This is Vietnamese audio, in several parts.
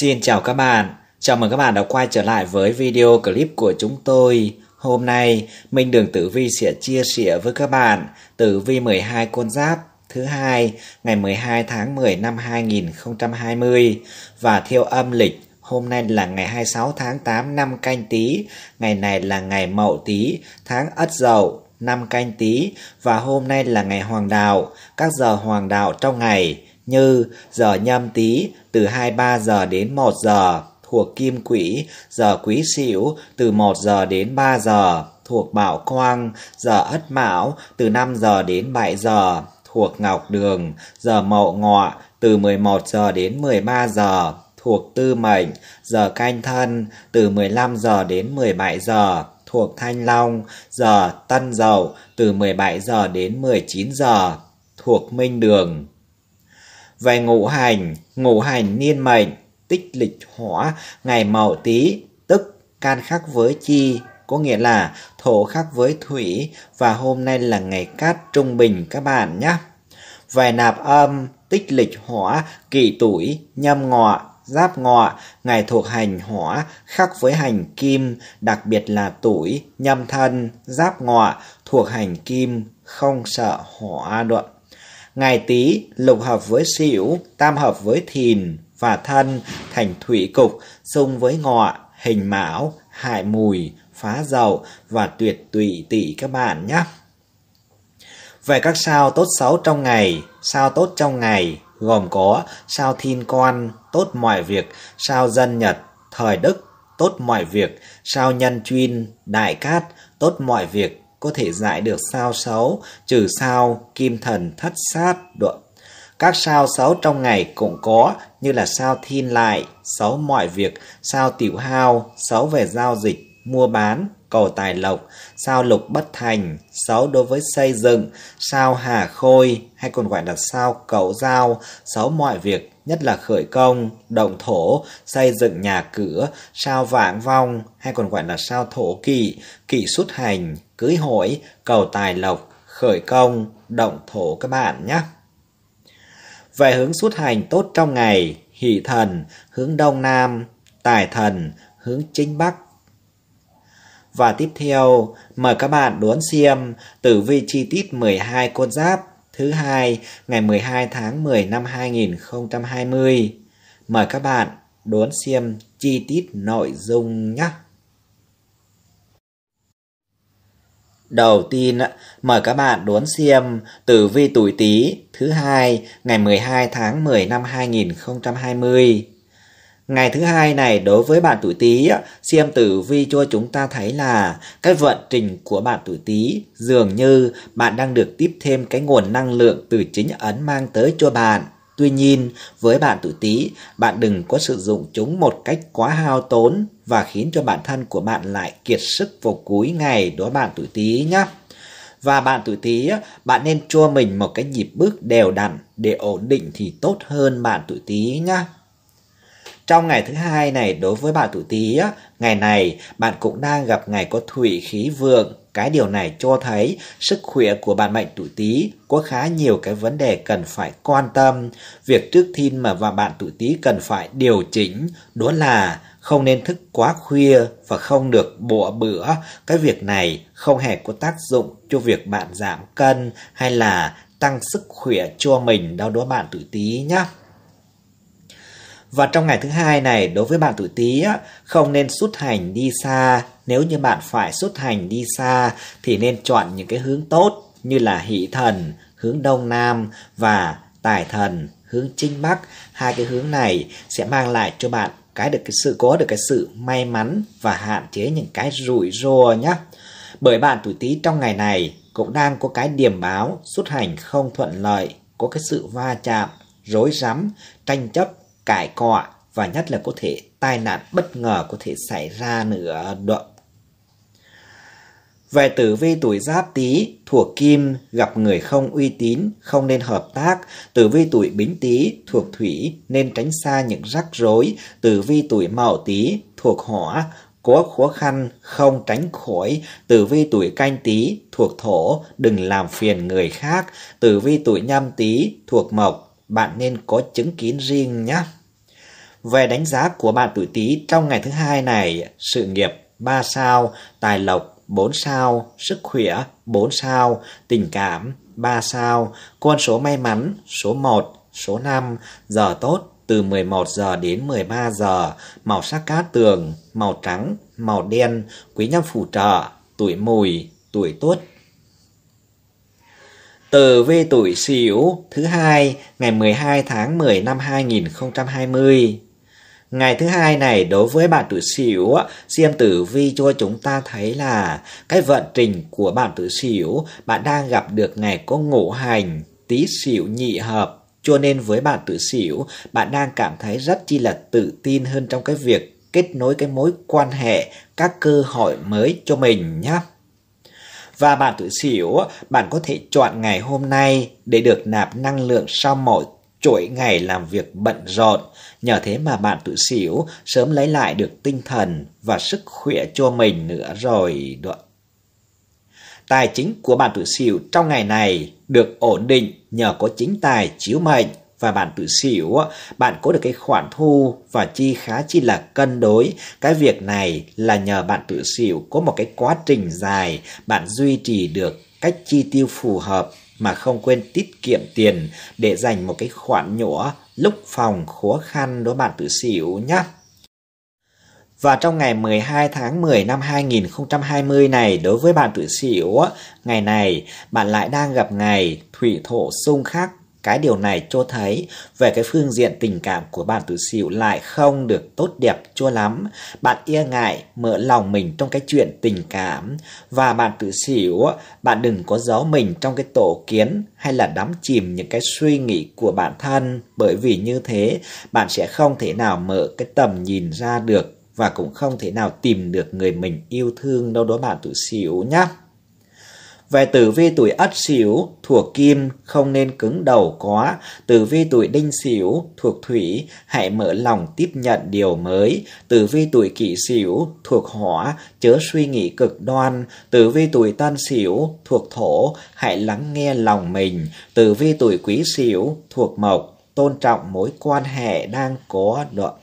Xin chào các bạn, chào mừng các bạn đã quay trở lại với video clip của chúng tôi. Hôm nay, Minh Đường Tử Vi sẽ chia sẻ với các bạn Tử Vi 12 con giáp thứ hai ngày 12 tháng 10 năm 2020 và theo âm lịch Hôm nay là ngày 26 tháng 8 năm canh tí, ngày này là ngày mậu tí, tháng ất dậu, năm canh tí và hôm nay là ngày hoàng đạo, các giờ hoàng đạo trong ngày như giờ nhâm tý từ 23 giờ đến 1 giờ thuộc kim quỹ, giờ quý sửu từ 1 giờ đến 3 giờ thuộc bảo quang, giờ ất mão từ 5 giờ đến 7 giờ thuộc ngọc đường, giờ mậu ngọ từ 11 giờ đến 13 giờ thuộc tư mệnh, giờ canh thân từ 15 giờ đến 17 giờ thuộc thanh long, giờ tân dậu từ 17 giờ đến 19 giờ thuộc minh đường về ngũ hành, ngũ hành niên mệnh, tích lịch hỏa, ngày mậu tý, tức can khắc với chi, có nghĩa là thổ khắc với thủy và hôm nay là ngày cát trung bình các bạn nhé. Về nạp âm, tích lịch hỏa, kỷ tuổi, nhâm ngọ, giáp ngọ, ngày thuộc hành hỏa, khắc với hành kim, đặc biệt là tuổi, nhâm thân, giáp ngọ, thuộc hành kim, không sợ hỏa đoạn ngày Tý lục hợp với Sửu, tam hợp với Thìn và Thân thành thủy cục, xung với Ngọ, Hình Mão, Hại Mùi, Phá Dậu và Tuyệt Tụy Tỵ các bạn nhé. Về các sao tốt xấu trong ngày, sao tốt trong ngày gồm có sao Thiên Quan tốt mọi việc, sao Dân Nhật thời Đức tốt mọi việc, sao Nhân Chuyên đại cát tốt mọi việc, có thể giải được sao xấu trừ sao kim thần thất sát độ. Các sao xấu trong ngày cũng có như là sao thiên lại, xấu mọi việc, sao tiểu hao, xấu về giao dịch, mua bán, cổ tài lộc, sao lục bất thành, xấu đối với xây dựng, sao hà khôi hay còn gọi là sao cậu giao, xấu mọi việc, nhất là khởi công, động thổ, xây dựng nhà cửa, sao vạng vong hay còn gọi là sao thổ kỵ, kỵ xuất hành, cưới hỏi, cầu tài lộc, khởi công, động thổ các bạn nhé. Về hướng xuất hành tốt trong ngày, hỷ thần, hướng đông nam, tài thần, hướng chính bắc, và tiếp theo, mời các bạn đón xem tử vi chi tiết 12 con giáp thứ hai ngày 12 tháng 10 năm 2020. Mời các bạn đón xem chi tiết nội dung nhé. Đầu tiên, mời các bạn đón xem tử vi tuổi Tý thứ hai ngày 12 tháng 10 năm 2020. Ngày thứ hai này đối với bạn tuổi Tý, xem tử vi cho chúng ta thấy là cái vận trình của bạn tuổi Tý dường như bạn đang được tiếp thêm cái nguồn năng lượng từ chính ấn mang tới cho bạn. Tuy nhiên, với bạn tuổi Tý, bạn đừng có sử dụng chúng một cách quá hao tốn và khiến cho bản thân của bạn lại kiệt sức vào cuối ngày đối bạn tuổi Tý nhé. Và bạn tuổi Tý, bạn nên cho mình một cái nhịp bước đều đặn để ổn định thì tốt hơn bạn tuổi Tý nhé. Trong ngày thứ hai này đối với bạn tuổi Tý ngày này bạn cũng đang gặp ngày có thủy khí vượng. Cái điều này cho thấy sức khỏe của bạn mệnh tuổi Tý có khá nhiều cái vấn đề cần phải quan tâm. Việc trước thiên mà và bạn tuổi Tý cần phải điều chỉnh đó là không nên thức quá khuya và không được bỏ bữa. Cái việc này không hề có tác dụng cho việc bạn giảm cân hay là tăng sức khỏe cho mình đâu đó bạn tuổi Tý nhé. Và trong ngày thứ hai này, đối với bạn tuổi Tý không nên xuất hành đi xa. Nếu như bạn phải xuất hành đi xa thì nên chọn những cái hướng tốt như là Hỷ Thần, hướng Đông Nam và Tài Thần, hướng Chinh Bắc. Hai cái hướng này sẽ mang lại cho bạn cái được cái sự có được cái sự may mắn và hạn chế những cái rủi ro nhé. Bởi bạn tuổi Tý trong ngày này cũng đang có cái điểm báo xuất hành không thuận lợi, có cái sự va chạm, rối rắm, tranh chấp cải cọ và nhất là có thể tai nạn bất ngờ có thể xảy ra nữa đó. Về tử vi tuổi giáp tý, thuộc kim, gặp người không uy tín, không nên hợp tác. Tử vi tuổi bính tý, thuộc thủy, nên tránh xa những rắc rối. Tử vi tuổi mậu tý, thuộc hỏa, có khó khăn, không tránh khỏi. Tử vi tuổi canh tý, thuộc thổ, đừng làm phiền người khác. Tử vi tuổi nhâm tý, thuộc mộc, bạn nên có chứng kiến riêng nhé. Về đánh giá của bạn tuổi Tý trong ngày thứ hai này, sự nghiệp 3 sao, tài lộc 4 sao, sức khỏe 4 sao, tình cảm 3 sao, con số may mắn số 1, số 5, giờ tốt từ 11 giờ đến 13 giờ, màu sắc cá tường, màu trắng, màu đen, quý nhân phù trợ, tuổi mùi, tuổi tuất. Từ vi tuổi Sửu thứ hai ngày 12 tháng 10 năm 2020. Ngày thứ hai này đối với bạn tử xỉu, xem tử vi cho chúng ta thấy là cái vận trình của bạn tử xỉu, bạn đang gặp được ngày có ngũ hành, tí xỉu nhị hợp. Cho nên với bạn tự xỉu, bạn đang cảm thấy rất chi là tự tin hơn trong cái việc kết nối cái mối quan hệ, các cơ hội mới cho mình nhé. Và bạn tự xỉu, bạn có thể chọn ngày hôm nay để được nạp năng lượng sau mỗi Trỗi ngày làm việc bận rộn, nhờ thế mà bạn tự xỉu sớm lấy lại được tinh thần và sức khỏe cho mình nữa rồi. Được. Tài chính của bạn tự xỉu trong ngày này được ổn định nhờ có chính tài chiếu mệnh và bạn tự xỉu, bạn có được cái khoản thu và chi khá chi là cân đối. Cái việc này là nhờ bạn tự xỉu có một cái quá trình dài, bạn duy trì được cách chi tiêu phù hợp mà không quên tiết kiệm tiền để dành một cái khoản nhỏ lúc phòng khó khăn đó bạn tự xỉu nhé. Và trong ngày 12 tháng 10 năm 2020 này đối với bạn tự xỉu, ngày này bạn lại đang gặp ngày thủy thổ xung khắc cái điều này cho thấy về cái phương diện tình cảm của bạn tự xỉu lại không được tốt đẹp cho lắm. Bạn e ngại mở lòng mình trong cái chuyện tình cảm và bạn tự xỉu, bạn đừng có giấu mình trong cái tổ kiến hay là đắm chìm những cái suy nghĩ của bản thân bởi vì như thế bạn sẽ không thể nào mở cái tầm nhìn ra được và cũng không thể nào tìm được người mình yêu thương đâu đó bạn tự xỉu nhé. Về tử vi tuổi ất xỉu thuộc kim không nên cứng đầu quá, tử vi tuổi đinh xỉu thuộc thủy hãy mở lòng tiếp nhận điều mới, tử vi tuổi kỷ xỉu thuộc hỏa chớ suy nghĩ cực đoan, tử vi tuổi tân xỉu thuộc thổ hãy lắng nghe lòng mình, tử vi tuổi quý xỉu thuộc mộc tôn trọng mối quan hệ đang có đoạn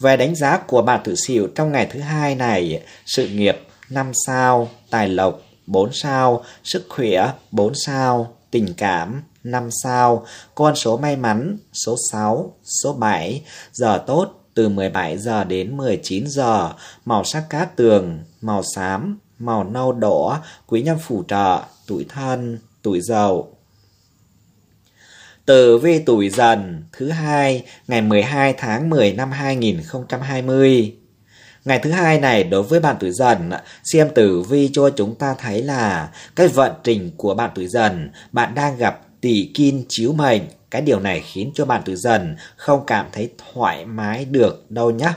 về đánh giá của bạn tử xỉu trong ngày thứ hai này, sự nghiệp năm sao, tài lộc 4 sao, sức khỏe 4 sao, tình cảm 5 sao, con số may mắn số 6, số 7, giờ tốt từ 17 giờ đến 19 giờ, màu sắc cát tường, màu xám, màu nâu đỏ, quý nhân phù trợ, tuổi thân, tuổi dậu. Tử vi tuổi dần thứ hai ngày 12 tháng 10 năm 2020 Ngày thứ hai này đối với bạn tuổi dần, xem tử vi cho chúng ta thấy là cái vận trình của bạn tuổi dần, bạn đang gặp tỷ kim chiếu mệnh. Cái điều này khiến cho bạn tuổi dần không cảm thấy thoải mái được đâu nhé.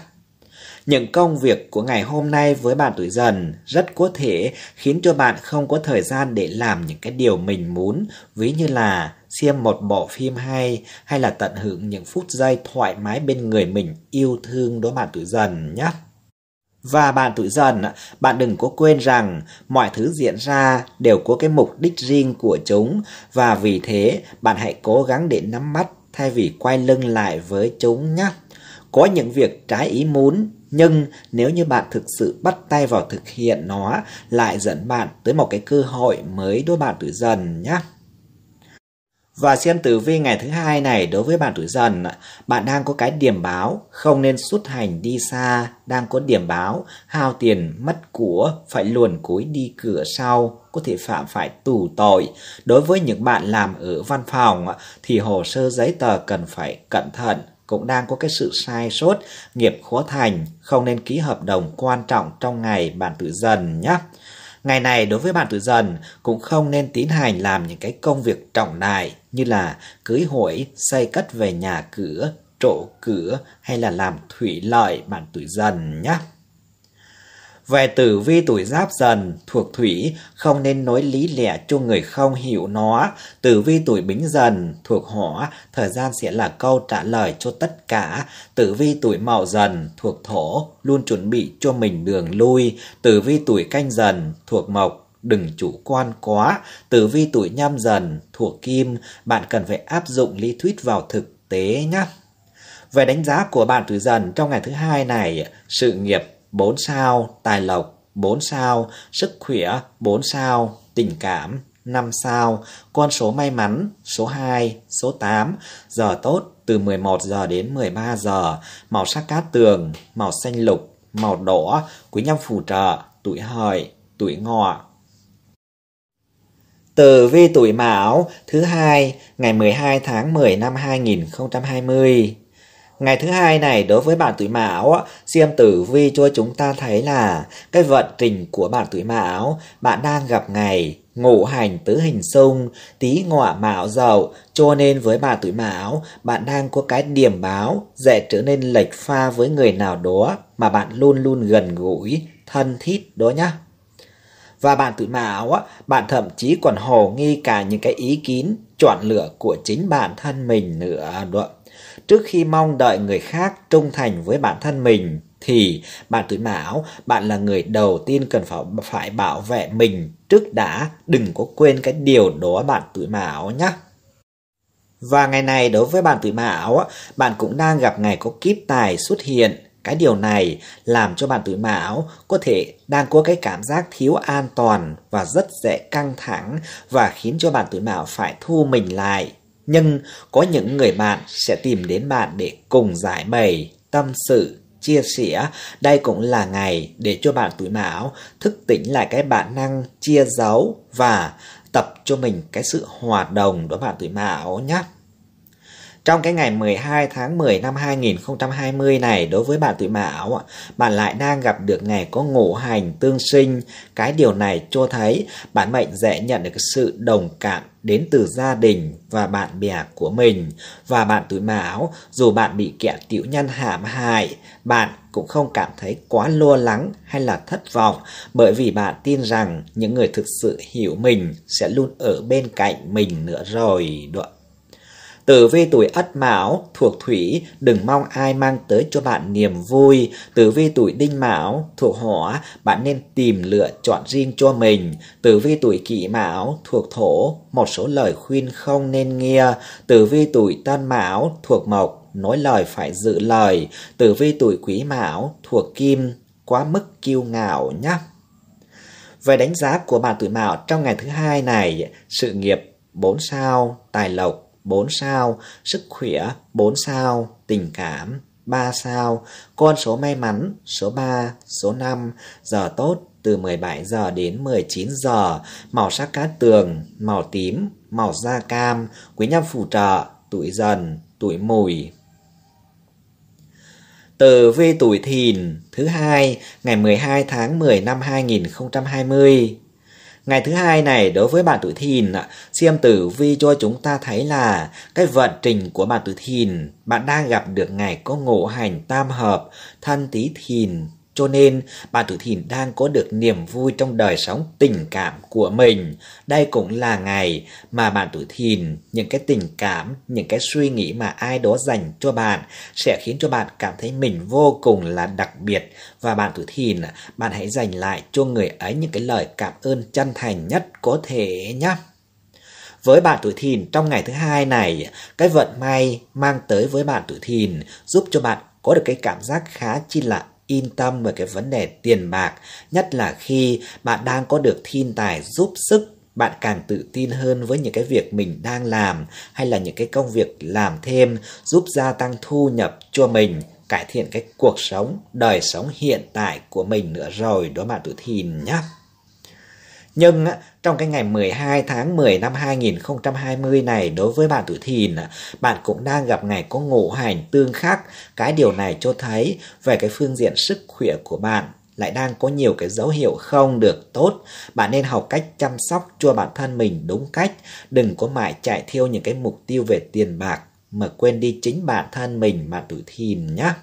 Những công việc của ngày hôm nay với bạn tuổi dần rất có thể khiến cho bạn không có thời gian để làm những cái điều mình muốn, ví như là xem một bộ phim hay hay là tận hưởng những phút giây thoải mái bên người mình yêu thương đó bạn tuổi dần nhé. Và bạn tuổi dần, bạn đừng có quên rằng mọi thứ diễn ra đều có cái mục đích riêng của chúng và vì thế bạn hãy cố gắng để nắm bắt thay vì quay lưng lại với chúng nhé. Có những việc trái ý muốn nhưng nếu như bạn thực sự bắt tay vào thực hiện nó lại dẫn bạn tới một cái cơ hội mới đối bạn tuổi dần nhé. Và xem tử vi ngày thứ hai này đối với bạn tuổi dần, bạn đang có cái điểm báo, không nên xuất hành đi xa, đang có điểm báo, hao tiền, mất của, phải luồn cúi đi cửa sau, có thể phạm phải tù tội. Đối với những bạn làm ở văn phòng thì hồ sơ giấy tờ cần phải cẩn thận, cũng đang có cái sự sai sót, nghiệp khó thành, không nên ký hợp đồng quan trọng trong ngày bạn tuổi dần nhé. Ngày này đối với bạn tuổi dần cũng không nên tiến hành làm những cái công việc trọng đại như là cưới hỏi, xây cất về nhà cửa, trổ cửa hay là làm thủy lợi bạn tuổi dần nhé. Về tử vi tuổi giáp dần, thuộc thủy, không nên nói lý lẽ cho người không hiểu nó. Tử vi tuổi bính dần, thuộc hỏa, thời gian sẽ là câu trả lời cho tất cả. Tử vi tuổi mậu dần, thuộc thổ, luôn chuẩn bị cho mình đường lui. Tử vi tuổi canh dần, thuộc mộc, đừng chủ quan quá. Tử vi tuổi nhâm dần, thuộc kim, bạn cần phải áp dụng lý thuyết vào thực tế nhé. Về đánh giá của bạn tuổi dần trong ngày thứ hai này, sự nghiệp 4 sao, tài lộc 4 sao, sức khỏe 4 sao, tình cảm 5 sao, con số may mắn số 2, số 8, giờ tốt từ 11 giờ đến 13 giờ, màu sắc cát tường, màu xanh lục, màu đỏ, quý nhân phù trợ, tuổi hợi, tuổi ngọ. từ vi tuổi Mão, thứ hai, ngày 12 tháng 10 năm 2020. Ngày thứ hai này đối với bản tuổi mão, xem Tử Vi cho chúng ta thấy là cái vận trình của bản tuổi mão, bạn đang gặp ngày ngũ hành tứ hình xung, tý ngọ mão dậu, cho nên với bà tuổi mão, bạn đang có cái điểm báo dễ trở nên lệch pha với người nào đó mà bạn luôn luôn gần gũi, thân thiết đó nhá. Và bạn tuổi mão, bạn thậm chí còn hồ nghi cả những cái ý kiến chọn lựa của chính bản thân mình nữa. Đó trước khi mong đợi người khác trung thành với bản thân mình thì bạn tuổi mão bạn là người đầu tiên cần phải phải bảo vệ mình trước đã đừng có quên cái điều đó bạn tuổi mão nhé và ngày này đối với bạn tuổi mão bạn cũng đang gặp ngày có kíp tài xuất hiện cái điều này làm cho bạn tuổi mão có thể đang có cái cảm giác thiếu an toàn và rất dễ căng thẳng và khiến cho bạn tuổi mão phải thu mình lại nhưng có những người bạn sẽ tìm đến bạn để cùng giải bày, tâm sự, chia sẻ. Đây cũng là ngày để cho bạn tuổi mão thức tỉnh lại cái bản năng chia giấu và tập cho mình cái sự hòa đồng đó bạn tuổi mão nhé. Trong cái ngày 12 tháng 10 năm 2020 này đối với bạn tuổi Mão ạ, bạn lại đang gặp được ngày có ngũ hành tương sinh. Cái điều này cho thấy bạn mệnh dễ nhận được sự đồng cảm đến từ gia đình và bạn bè của mình và bạn tuổi Mão dù bạn bị kẻ tiểu nhân hãm hại bạn cũng không cảm thấy quá lo lắng hay là thất vọng bởi vì bạn tin rằng những người thực sự hiểu mình sẽ luôn ở bên cạnh mình nữa rồi đó Tử vi tuổi Ất Mão thuộc Thủy, đừng mong ai mang tới cho bạn niềm vui. Tử vi tuổi Đinh Mão thuộc Hỏa, bạn nên tìm lựa chọn riêng cho mình. Tử vi tuổi Kỷ Mão thuộc Thổ, một số lời khuyên không nên nghe. Tử vi tuổi Tân Mão thuộc Mộc, nói lời phải giữ lời. Tử vi tuổi Quý Mão thuộc Kim, quá mức kiêu ngạo nhé. Về đánh giá của bạn tuổi Mão trong ngày thứ hai này, sự nghiệp 4 sao, tài lộc 4 sao, sức khỏe 4 sao, tình cảm 3 sao, con số may mắn số 3, số 5, giờ tốt từ 17 giờ đến 19 giờ, màu sắc cát tường, màu tím, màu da cam, quý nhân phù trợ, tuổi dần, tuổi mùi. từ vi tuổi thìn thứ hai ngày 12 tháng 10 năm 2020 Ngày thứ hai này đối với bạn tuổi thìn, xem tử vi cho chúng ta thấy là cái vận trình của bạn tuổi thìn, bạn đang gặp được ngày có ngộ hành tam hợp, thân tí thìn, cho nên, bạn tuổi Thìn đang có được niềm vui trong đời sống tình cảm của mình. Đây cũng là ngày mà bạn tuổi Thìn, những cái tình cảm, những cái suy nghĩ mà ai đó dành cho bạn sẽ khiến cho bạn cảm thấy mình vô cùng là đặc biệt. Và bạn tuổi Thìn, bạn hãy dành lại cho người ấy những cái lời cảm ơn chân thành nhất có thể nhé với bạn tuổi thìn trong ngày thứ hai này cái vận may mang tới với bạn tuổi thìn giúp cho bạn có được cái cảm giác khá chi là yên tâm về cái vấn đề tiền bạc, nhất là khi bạn đang có được thiên tài giúp sức bạn càng tự tin hơn với những cái việc mình đang làm hay là những cái công việc làm thêm giúp gia tăng thu nhập cho mình cải thiện cái cuộc sống đời sống hiện tại của mình nữa rồi đó bạn tự thìn nhé nhưng trong cái ngày 12 tháng 10 năm 2020 này đối với bạn tuổi thìn, bạn cũng đang gặp ngày có ngũ hành tương khắc. Cái điều này cho thấy về cái phương diện sức khỏe của bạn lại đang có nhiều cái dấu hiệu không được tốt. Bạn nên học cách chăm sóc cho bản thân mình đúng cách, đừng có mãi chạy theo những cái mục tiêu về tiền bạc mà quên đi chính bản thân mình mà tuổi thìn nhé.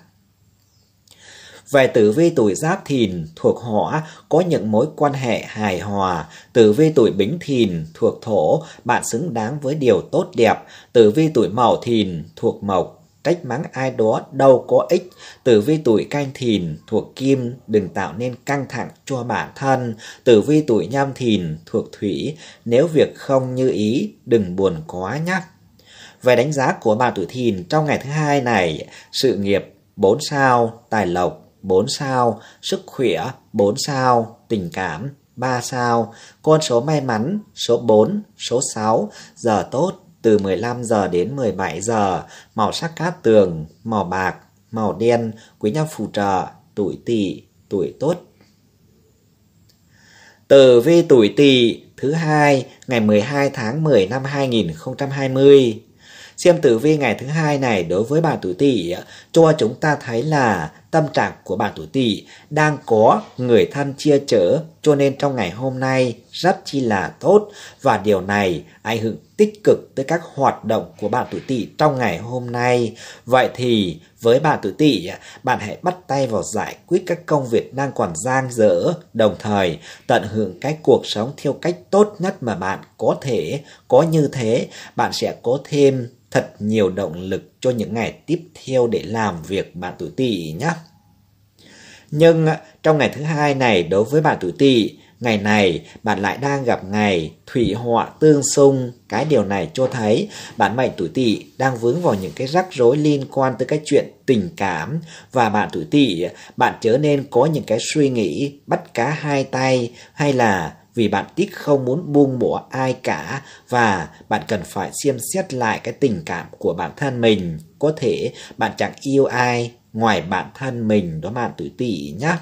Về tử vi tuổi giáp thìn thuộc hỏa có những mối quan hệ hài hòa. Tử vi tuổi bính thìn thuộc thổ, bạn xứng đáng với điều tốt đẹp. Tử vi tuổi mậu thìn thuộc mộc, trách mắng ai đó đâu có ích. Tử vi tuổi canh thìn thuộc kim, đừng tạo nên căng thẳng cho bản thân. Tử vi tuổi nhâm thìn thuộc thủy, nếu việc không như ý, đừng buồn quá nhé. Về đánh giá của bạn tuổi thìn trong ngày thứ hai này, sự nghiệp 4 sao, tài lộc 4 sao, sức khỏe 4 sao, tình cảm 3 sao, con số may mắn số 4, số 6, giờ tốt từ 15 giờ đến 17 giờ, màu sắc cát tường, màu bạc, màu đen, quý nhân phù trợ, tuổi tỵ, tuổi tốt. Tử vi tuổi tỵ thứ hai ngày 12 tháng 10 năm 2020. Xem tử vi ngày thứ hai này đối với bà tuổi tỵ cho chúng ta thấy là tâm trạng của bạn tuổi tỵ đang có người thân chia chở cho nên trong ngày hôm nay rất chi là tốt và điều này ảnh hưởng tích cực tới các hoạt động của bạn tuổi tỵ trong ngày hôm nay. Vậy thì với bạn tuổi tỵ, bạn hãy bắt tay vào giải quyết các công việc đang còn dang dở, đồng thời tận hưởng cái cuộc sống theo cách tốt nhất mà bạn có thể. Có như thế, bạn sẽ có thêm thật nhiều động lực cho những ngày tiếp theo để làm việc bạn tuổi tỵ nhé. Nhưng à, trong ngày thứ hai này đối với bạn tuổi tỵ, ngày này bạn lại đang gặp ngày thủy họa tương xung, cái điều này cho thấy bạn mệnh tuổi tỵ đang vướng vào những cái rắc rối liên quan tới cái chuyện tình cảm và bạn tuổi tỵ à, bạn trở nên có những cái suy nghĩ bắt cá hai tay hay là vì bạn tích không muốn buông bỏ ai cả và bạn cần phải xem xét lại cái tình cảm của bản thân mình. Có thể bạn chẳng yêu ai ngoài bản thân mình đó bạn tuổi tỵ nhé.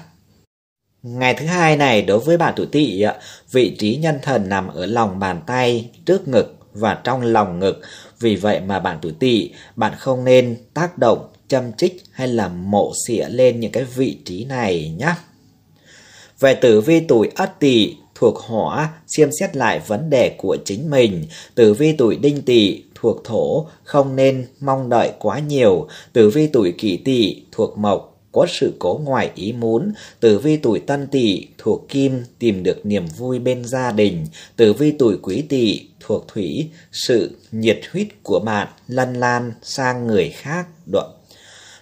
Ngày thứ hai này đối với bạn tuổi tỵ, vị trí nhân thần nằm ở lòng bàn tay, trước ngực và trong lòng ngực. Vì vậy mà bạn tuổi tỵ, bạn không nên tác động, châm chích hay là mổ xỉa lên những cái vị trí này nhé. Về tử vi tuổi Ất Tỵ, thuộc hỏa xem xét lại vấn đề của chính mình, tử vi tuổi đinh tỵ thuộc thổ không nên mong đợi quá nhiều, tử vi tuổi kỷ tỵ thuộc mộc có sự cố ngoài ý muốn, tử vi tuổi tân tỵ thuộc kim tìm được niềm vui bên gia đình, tử vi tuổi quý tỵ thuộc thủy sự nhiệt huyết của bạn lăn lan sang người khác. Đoạn.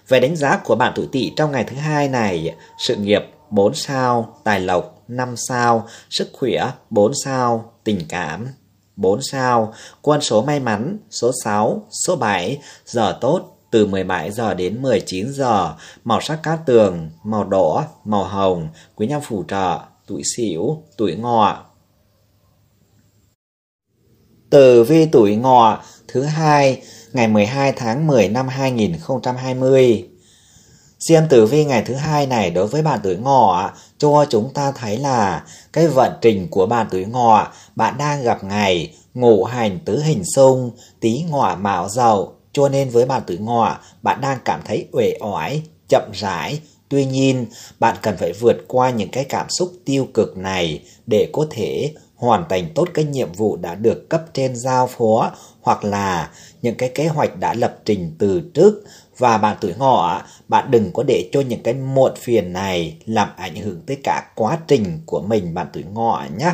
Về đánh giá của bạn tuổi tỵ trong ngày thứ hai này, sự nghiệp 4 sao, tài lộc 5 sao, sức khỏe 4 sao, tình cảm 4 sao, quân số may mắn số 6, số 7, giờ tốt từ 17 giờ đến 19 giờ, màu sắc cát tường, màu đỏ, màu hồng, quý nhân phù trợ, tuổi sửu, tuổi ngọ. Tử vi tuổi ngọ thứ hai ngày 12 tháng 10 năm 2020. Xem tử vi ngày thứ hai này đối với bạn tuổi ngọ cho chúng ta thấy là cái vận trình của bạn tuổi ngọ, bạn đang gặp ngày ngũ hành tứ hình xung, tý ngọ mạo dậu, cho nên với bạn tuổi ngọ, bạn đang cảm thấy uể oải, chậm rãi. Tuy nhiên, bạn cần phải vượt qua những cái cảm xúc tiêu cực này để có thể hoàn thành tốt cái nhiệm vụ đã được cấp trên giao phó hoặc là những cái kế hoạch đã lập trình từ trước và bạn tuổi ngọ, bạn đừng có để cho những cái muộn phiền này làm ảnh hưởng tới cả quá trình của mình bạn tuổi ngọ nhé.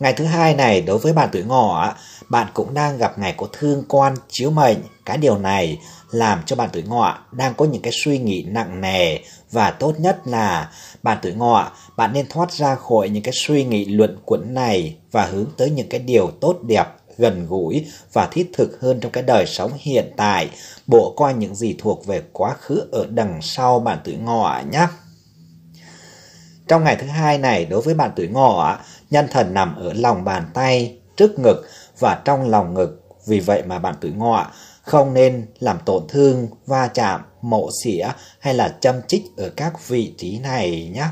Ngày thứ hai này đối với bạn tuổi ngọ, bạn cũng đang gặp ngày có thương quan chiếu mệnh. Cái điều này làm cho bạn tuổi ngọ đang có những cái suy nghĩ nặng nề và tốt nhất là bạn tuổi ngọ, bạn nên thoát ra khỏi những cái suy nghĩ luận quẩn này và hướng tới những cái điều tốt đẹp gần gũi và thiết thực hơn trong cái đời sống hiện tại. Bộ coi những gì thuộc về quá khứ ở đằng sau bản tuổi ngọ nhé. Trong ngày thứ hai này, đối với bạn tuổi ngọ, nhân thần nằm ở lòng bàn tay, trước ngực và trong lòng ngực. Vì vậy mà bạn tuổi ngọ không nên làm tổn thương, va chạm, mộ xỉa hay là châm chích ở các vị trí này nhé.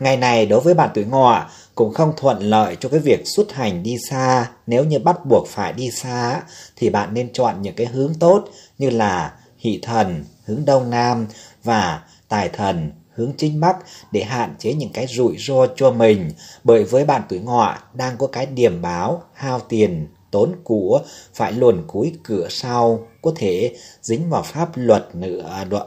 Ngày này đối với bạn tuổi ngọ, cũng không thuận lợi cho cái việc xuất hành đi xa. Nếu như bắt buộc phải đi xa thì bạn nên chọn những cái hướng tốt như là hỷ thần hướng đông nam và tài thần hướng chính bắc để hạn chế những cái rủi ro cho mình bởi với bạn tuổi ngọ đang có cái điểm báo hao tiền tốn của phải luồn cúi cửa sau có thể dính vào pháp luật nữa đoạn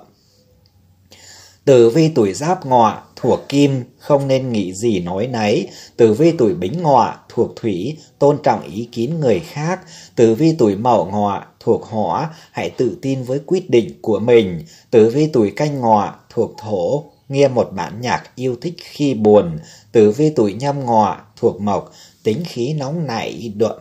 Tử vi tuổi giáp ngọ thuộc kim, không nên nghĩ gì nói nấy. Tử vi tuổi bính ngọ thuộc thủy, tôn trọng ý kiến người khác. Tử vi tuổi mậu ngọ thuộc hỏa, hãy tự tin với quyết định của mình. Tử vi tuổi canh ngọ thuộc thổ, nghe một bản nhạc yêu thích khi buồn. Tử vi tuổi nhâm ngọ thuộc mộc, tính khí nóng nảy đượm.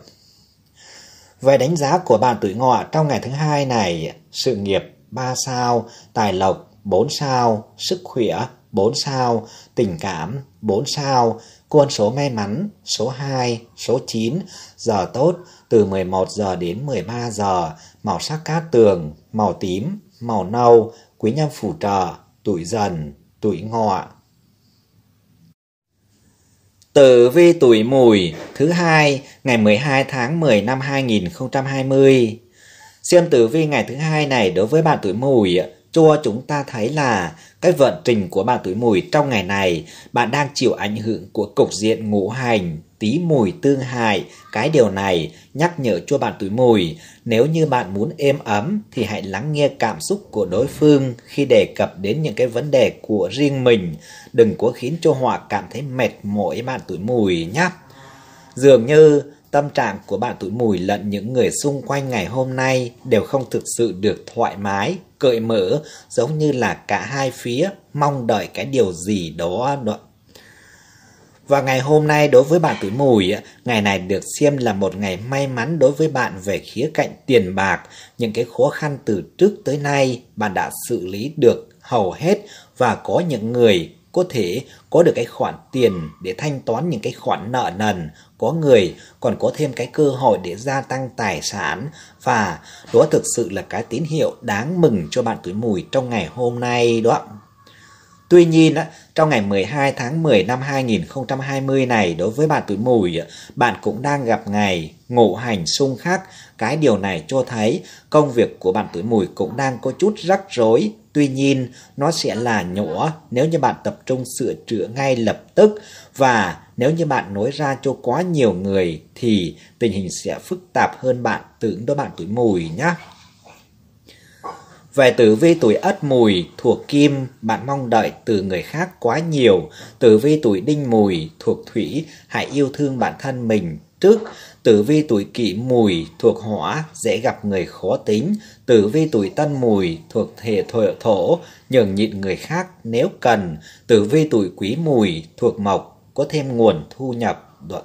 Về đánh giá của bạn tuổi ngọ trong ngày thứ hai này, sự nghiệp 3 sao, tài lộc 4 sao, sức khỏe 4 sao, tình cảm 4 sao, quân số may mắn số 2, số 9, giờ tốt từ 11 giờ đến 13 giờ, màu sắc cát tường, màu tím, màu nâu, quý nhân phù trợ, tuổi dần, tuổi ngọ. Tử vi tuổi mùi thứ hai ngày 12 tháng 10 năm 2020. Xem tử vi ngày thứ hai này đối với bạn tuổi mùi ạ cho chúng ta thấy là cái vận trình của bạn tuổi mùi trong ngày này bạn đang chịu ảnh hưởng của cục diện ngũ hành tí mùi tương hại cái điều này nhắc nhở cho bạn tuổi mùi nếu như bạn muốn êm ấm thì hãy lắng nghe cảm xúc của đối phương khi đề cập đến những cái vấn đề của riêng mình đừng có khiến cho họ cảm thấy mệt mỏi bạn tuổi mùi nhé dường như Tâm trạng của bạn tuổi mùi lẫn những người xung quanh ngày hôm nay đều không thực sự được thoải mái, cởi mở, giống như là cả hai phía mong đợi cái điều gì đó, và ngày hôm nay đối với bạn tuổi mùi, ngày này được xem là một ngày may mắn đối với bạn về khía cạnh tiền bạc. Những cái khó khăn từ trước tới nay bạn đã xử lý được hầu hết và có những người có thể có được cái khoản tiền để thanh toán những cái khoản nợ nần, có người còn có thêm cái cơ hội để gia tăng tài sản và đó thực sự là cái tín hiệu đáng mừng cho bạn tuổi mùi trong ngày hôm nay đó. Tuy nhiên, trong ngày 12 tháng 10 năm 2020 này, đối với bạn tuổi mùi, bạn cũng đang gặp ngày ngộ hành xung khắc. Cái điều này cho thấy công việc của bạn tuổi mùi cũng đang có chút rắc rối Tuy nhiên, nó sẽ là nhũa nếu như bạn tập trung sửa chữa ngay lập tức và nếu như bạn nói ra cho quá nhiều người thì tình hình sẽ phức tạp hơn bạn tưởng đối bạn tuổi mùi nhé. Về tử vi tuổi ất mùi thuộc kim, bạn mong đợi từ người khác quá nhiều. Tử vi tuổi đinh mùi thuộc thủy, hãy yêu thương bản thân mình trước. Tử vi tuổi kỷ mùi thuộc hỏa dễ gặp người khó tính. Tử vi tuổi tân mùi thuộc thể thổ nhường nhịn người khác nếu cần. Tử vi tuổi quý mùi thuộc mộc có thêm nguồn thu nhập đoạn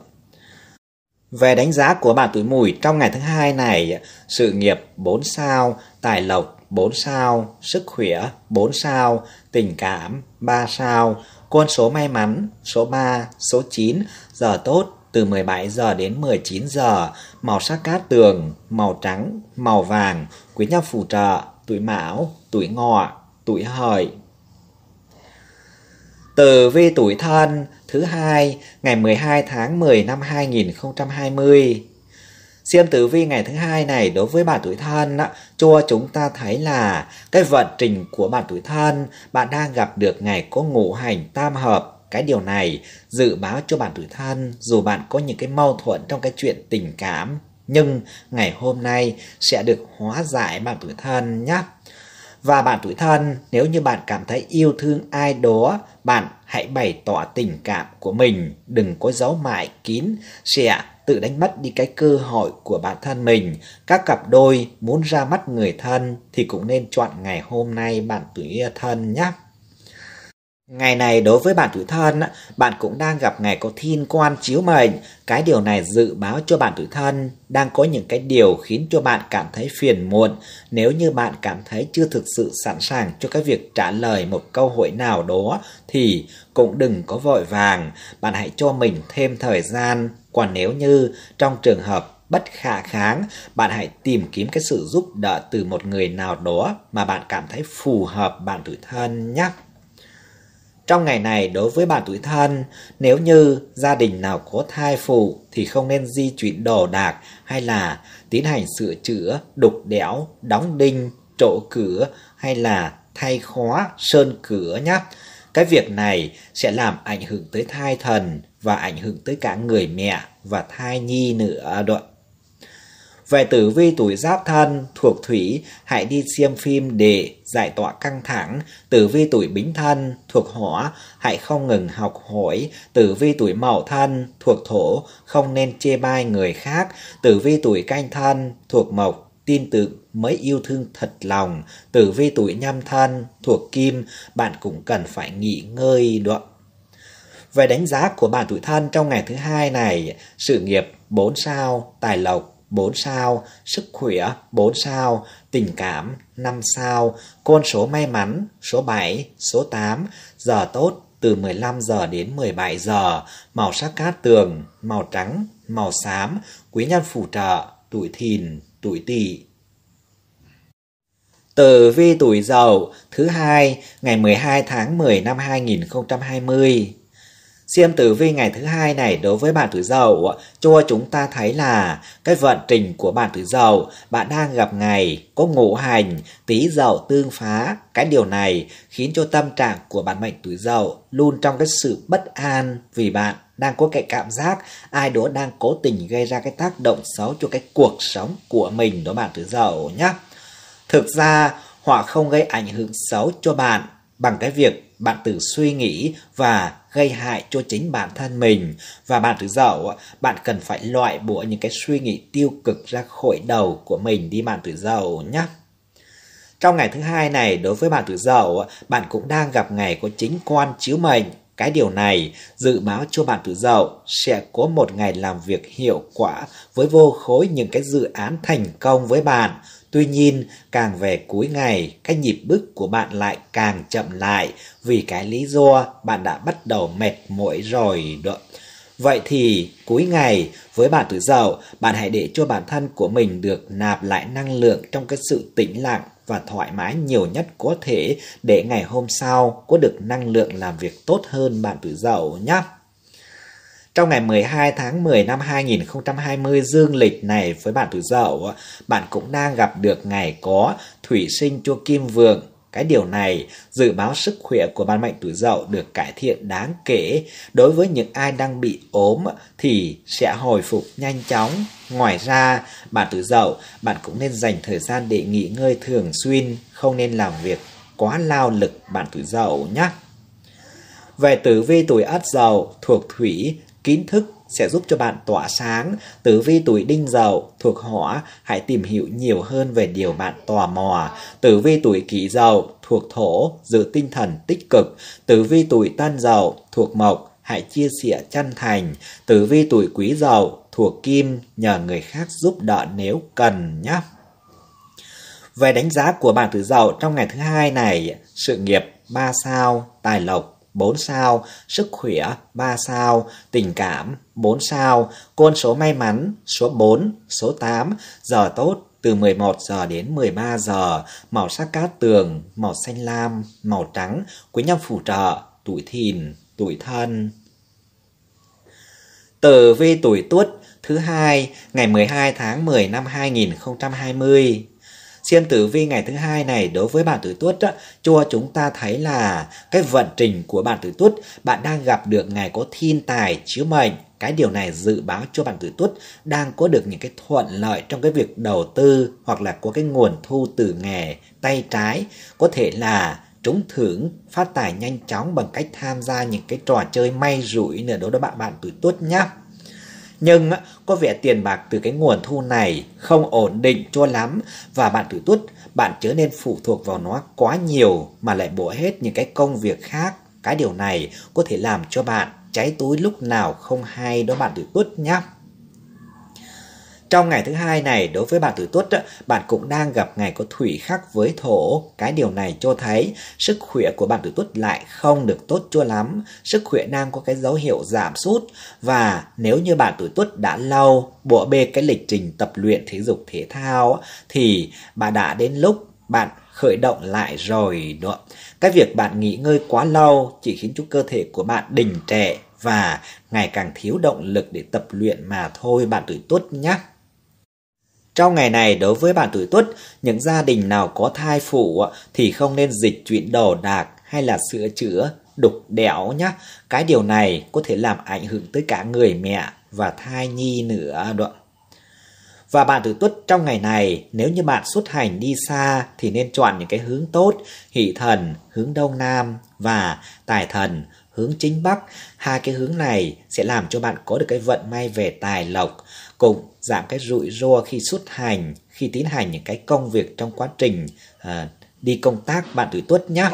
về đánh giá của bạn tuổi mùi trong ngày thứ hai này, sự nghiệp 4 sao, tài lộc 4 sao, sức khỏe 4 sao, tình cảm 3 sao, con số may mắn số 3, số 9, giờ tốt từ 17 giờ đến 19 giờ, màu sắc cát tường, màu trắng, màu vàng, quý nhân phù trợ, tuổi mão, tuổi ngọ, tuổi hợi. từ vi tuổi thân thứ hai ngày 12 tháng 10 năm 2020. Xem tử vi ngày thứ hai này đối với bạn tuổi thân cho chúng ta thấy là cái vận trình của bạn tuổi thân bạn đang gặp được ngày có ngũ hành tam hợp cái điều này dự báo cho bản thân thân dù bạn có những cái mâu thuẫn trong cái chuyện tình cảm nhưng ngày hôm nay sẽ được hóa giải bạn tuổi thân nhé. Và bạn tuổi thân, nếu như bạn cảm thấy yêu thương ai đó, bạn hãy bày tỏ tình cảm của mình, đừng có giấu mại kín, sẽ tự đánh mất đi cái cơ hội của bản thân mình. Các cặp đôi muốn ra mắt người thân thì cũng nên chọn ngày hôm nay bạn tuổi thân nhé. Ngày này đối với bạn tuổi thân, bạn cũng đang gặp ngày có thiên quan chiếu mệnh. Cái điều này dự báo cho bạn tuổi thân đang có những cái điều khiến cho bạn cảm thấy phiền muộn nếu như bạn cảm thấy chưa thực sự sẵn sàng cho cái việc trả lời một câu hỏi nào đó thì cũng đừng có vội vàng bạn hãy cho mình thêm thời gian còn nếu như trong trường hợp bất khả kháng, bạn hãy tìm kiếm cái sự giúp đỡ từ một người nào đó mà bạn cảm thấy phù hợp bạn tuổi thân nhé. Trong ngày này đối với bà tuổi thân, nếu như gia đình nào có thai phụ thì không nên di chuyển đồ đạc hay là tiến hành sửa chữa, đục đẽo, đóng đinh, trộ cửa hay là thay khóa, sơn cửa nhé. Cái việc này sẽ làm ảnh hưởng tới thai thần và ảnh hưởng tới cả người mẹ và thai nhi nữa. Đoạn. Về tử vi tuổi giáp thân thuộc thủy, hãy đi xem phim để giải tỏa căng thẳng. Tử vi tuổi bính thân thuộc hỏa, hãy không ngừng học hỏi. Tử vi tuổi mậu thân thuộc thổ, không nên chê bai người khác. Tử vi tuổi canh thân thuộc mộc, tin tưởng mới yêu thương thật lòng. Tử vi tuổi nhâm thân thuộc kim, bạn cũng cần phải nghỉ ngơi đoạn. Về đánh giá của bạn tuổi thân trong ngày thứ hai này, sự nghiệp 4 sao, tài lộc 4 sao, sức khỏe 4 sao, tình cảm 5 sao, con số may mắn số 7, số 8, giờ tốt từ 15 giờ đến 17 giờ, màu sắc cát tường, màu trắng, màu xám, quý nhân phù trợ, tuổi thìn, tuổi tỵ. Tử vi tuổi Dậu thứ hai ngày 12 tháng 10 năm 2020 Xem tử vi ngày thứ hai này đối với bạn tuổi dậu cho chúng ta thấy là cái vận trình của bạn tuổi dậu bạn đang gặp ngày có ngũ hành tí dậu tương phá cái điều này khiến cho tâm trạng của bạn mệnh tuổi dậu luôn trong cái sự bất an vì bạn đang có cái cảm giác ai đó đang cố tình gây ra cái tác động xấu cho cái cuộc sống của mình đó bạn tuổi dậu nhé. Thực ra họ không gây ảnh hưởng xấu cho bạn bằng cái việc bạn tự suy nghĩ và gây hại cho chính bản thân mình và bạn thứ dậu bạn cần phải loại bỏ những cái suy nghĩ tiêu cực ra khỏi đầu của mình đi bạn thứ dậu nhé trong ngày thứ hai này đối với bạn thứ dậu bạn cũng đang gặp ngày có chính quan chiếu mệnh cái điều này dự báo cho bạn tuổi dậu sẽ có một ngày làm việc hiệu quả với vô khối những cái dự án thành công với bạn Tuy nhiên, càng về cuối ngày, cái nhịp bước của bạn lại càng chậm lại vì cái lý do bạn đã bắt đầu mệt mỏi rồi đó. Vậy thì cuối ngày với bạn tuổi dậu, bạn hãy để cho bản thân của mình được nạp lại năng lượng trong cái sự tĩnh lặng và thoải mái nhiều nhất có thể để ngày hôm sau có được năng lượng làm việc tốt hơn bạn tuổi dậu nhé. Trong ngày 12 tháng 10 năm 2020 dương lịch này với bạn tuổi Dậu, bạn cũng đang gặp được ngày có thủy sinh chua kim vượng. Cái điều này, dự báo sức khỏe của bạn mệnh tuổi Dậu được cải thiện đáng kể. Đối với những ai đang bị ốm thì sẽ hồi phục nhanh chóng. Ngoài ra, bạn tuổi Dậu, bạn cũng nên dành thời gian để nghỉ ngơi thường xuyên, không nên làm việc quá lao lực bạn tuổi Dậu nhé. Về tử vi tuổi Ất Dậu thuộc thủy Kiến thức sẽ giúp cho bạn tỏa sáng, tử vi tuổi đinh dậu thuộc hỏa, hãy tìm hiểu nhiều hơn về điều bạn tò mò. Tử vi tuổi kỷ dậu thuộc thổ, giữ tinh thần tích cực. Tử vi tuổi tân dậu thuộc mộc, hãy chia sẻ chân thành. Tử vi tuổi quý dậu thuộc kim, nhờ người khác giúp đỡ nếu cần nhé. Về đánh giá của bạn tử dậu trong ngày thứ hai này, sự nghiệp 3 sao, tài lộc 4 sao, sức khỏe 3 sao, tình cảm 4 sao, côn số may mắn số 4, số 8, giờ tốt từ 11 giờ đến 13 giờ, màu sắc cát tường, màu xanh lam, màu trắng, quý nhân phù trợ, tuổi thìn, tuổi thân. Tử vi tuổi tuất thứ hai ngày 12 tháng 10 năm 2020 Xem tử vi ngày thứ hai này đối với bạn tuổi tuất cho chúng ta thấy là cái vận trình của bạn tuổi tuất bạn đang gặp được ngày có thiên tài chiếu mệnh cái điều này dự báo cho bạn tuổi tuất đang có được những cái thuận lợi trong cái việc đầu tư hoặc là có cái nguồn thu từ nghề tay trái có thể là trúng thưởng phát tài nhanh chóng bằng cách tham gia những cái trò chơi may rủi nữa đó đó bạn bạn tuổi tuất nhé nhưng có vẻ tiền bạc từ cái nguồn thu này không ổn định cho lắm và bạn thử tuất, bạn chớ nên phụ thuộc vào nó quá nhiều mà lại bỏ hết những cái công việc khác. Cái điều này có thể làm cho bạn cháy túi lúc nào không hay đó bạn thử tuất nhé. Trong ngày thứ hai này, đối với bạn tuổi tuất, bạn cũng đang gặp ngày có thủy khắc với thổ. Cái điều này cho thấy sức khỏe của bạn tuổi tuất lại không được tốt cho lắm. Sức khỏe đang có cái dấu hiệu giảm sút và nếu như bạn tuổi tuất đã lâu bỏ bê cái lịch trình tập luyện thể dục thể thao thì bạn đã đến lúc bạn khởi động lại rồi đó. Cái việc bạn nghỉ ngơi quá lâu chỉ khiến cho cơ thể của bạn đình trệ và ngày càng thiếu động lực để tập luyện mà thôi bạn tuổi tuất nhé. Trong ngày này đối với bạn tuổi tuất, những gia đình nào có thai phụ thì không nên dịch chuyện đồ đạc hay là sửa chữa đục đẽo nhá. Cái điều này có thể làm ảnh hưởng tới cả người mẹ và thai nhi nữa đó. Và bạn tuổi tuất trong ngày này, nếu như bạn xuất hành đi xa thì nên chọn những cái hướng tốt, hỷ thần hướng đông nam và tài thần hướng chính bắc. Hai cái hướng này sẽ làm cho bạn có được cái vận may về tài lộc cùng giảm cái rủi ro khi xuất hành khi tiến hành những cái công việc trong quá trình à, đi công tác bạn tuổi tuất nhé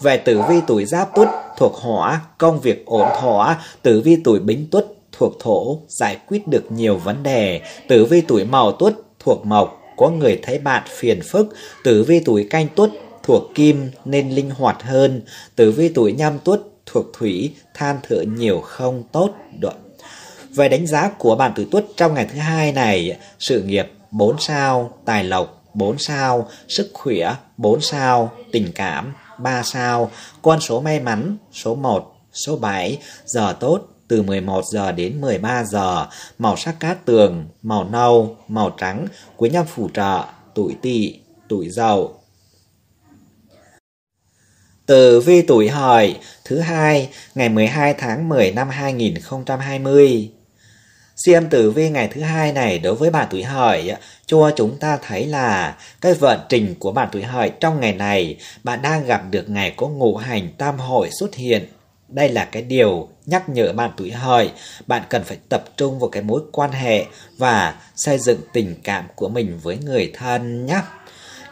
về tử vi tuổi giáp tuất thuộc hỏa công việc ổn thỏa tử vi tuổi bính tuất thuộc thổ giải quyết được nhiều vấn đề tử vi tuổi mậu tuất thuộc mộc có người thấy bạn phiền phức tử vi tuổi canh tuất thuộc kim nên linh hoạt hơn tử vi tuổi nhâm tuất thuộc thủy than thở nhiều không tốt đoạn về đánh giá của bạn tuổi tuất trong ngày thứ hai này, sự nghiệp 4 sao, tài lộc 4 sao, sức khỏe 4 sao, tình cảm 3 sao, con số may mắn số 1, số 7, giờ tốt từ 11 giờ đến 13 giờ, màu sắc cát tường, màu nâu, màu trắng, quý nhân phù trợ, tuổi tỵ, tuổi dậu. từ vi tuổi hợi thứ hai ngày 12 tháng 10 năm 2020 Xem tử vi ngày thứ hai này đối với bạn tuổi hợi, cho chúng ta thấy là cái vận trình của bạn tuổi hợi trong ngày này, bạn đang gặp được ngày có ngũ hành tam hội xuất hiện. Đây là cái điều nhắc nhở bạn tuổi hợi, bạn cần phải tập trung vào cái mối quan hệ và xây dựng tình cảm của mình với người thân nhé.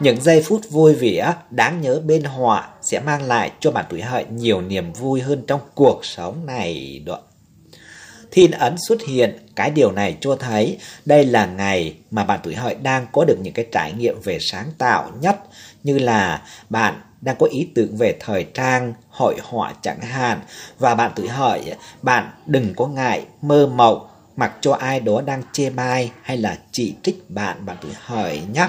Những giây phút vui vẻ đáng nhớ bên họa sẽ mang lại cho bạn tuổi hợi nhiều niềm vui hơn trong cuộc sống này đoạn thiên ấn xuất hiện, cái điều này cho thấy đây là ngày mà bạn tuổi hợi đang có được những cái trải nghiệm về sáng tạo nhất như là bạn đang có ý tưởng về thời trang, hội họa chẳng hạn và bạn tuổi hợi, bạn đừng có ngại mơ mộng mặc cho ai đó đang chê bai hay là chỉ trích bạn bạn tuổi hợi nhé.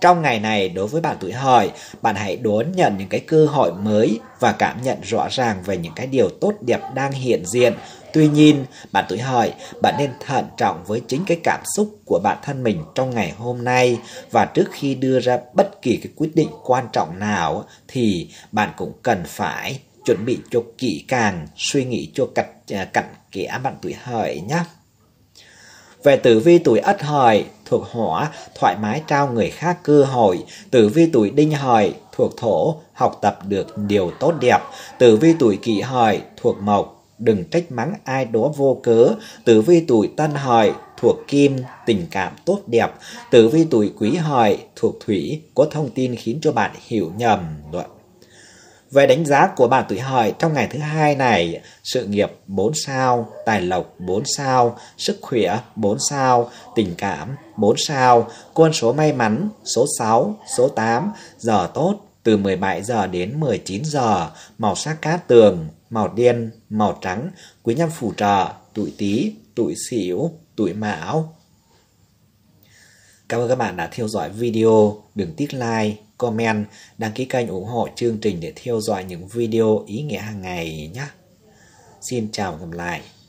Trong ngày này, đối với bạn tuổi hợi, bạn hãy đón nhận những cái cơ hội mới và cảm nhận rõ ràng về những cái điều tốt đẹp đang hiện diện Tuy nhiên, bạn tuổi hợi, bạn nên thận trọng với chính cái cảm xúc của bản thân mình trong ngày hôm nay và trước khi đưa ra bất kỳ cái quyết định quan trọng nào thì bạn cũng cần phải chuẩn bị cho kỹ càng, suy nghĩ cho cặn à, cặn kẽ bạn tuổi hợi nhé. Về tử vi tuổi ất hợi thuộc hỏa, thoải mái trao người khác cơ hội. Tử vi tuổi đinh hợi thuộc thổ, học tập được điều tốt đẹp. Tử vi tuổi kỷ hợi thuộc mộc, đừng trách mắng ai đó vô cớ. Tử vi tuổi tân hợi thuộc kim, tình cảm tốt đẹp. Tử vi tuổi quý hợi thuộc thủy, có thông tin khiến cho bạn hiểu nhầm. Đúng về đánh giá của bạn tuổi hợi trong ngày thứ hai này, sự nghiệp 4 sao, tài lộc 4 sao, sức khỏe 4 sao, tình cảm 4 sao, con số may mắn số 6, số 8, giờ tốt từ 17 giờ đến 19 giờ, màu sắc cát tường màu đen, màu trắng, quý nhân phù trợ, tuổi Tý, tuổi Sửu, tuổi Mão. Cảm ơn các bạn đã theo dõi video, đừng tiếc like, comment, đăng ký kênh ủng hộ chương trình để theo dõi những video ý nghĩa hàng ngày nhé. Xin chào và gặp lại.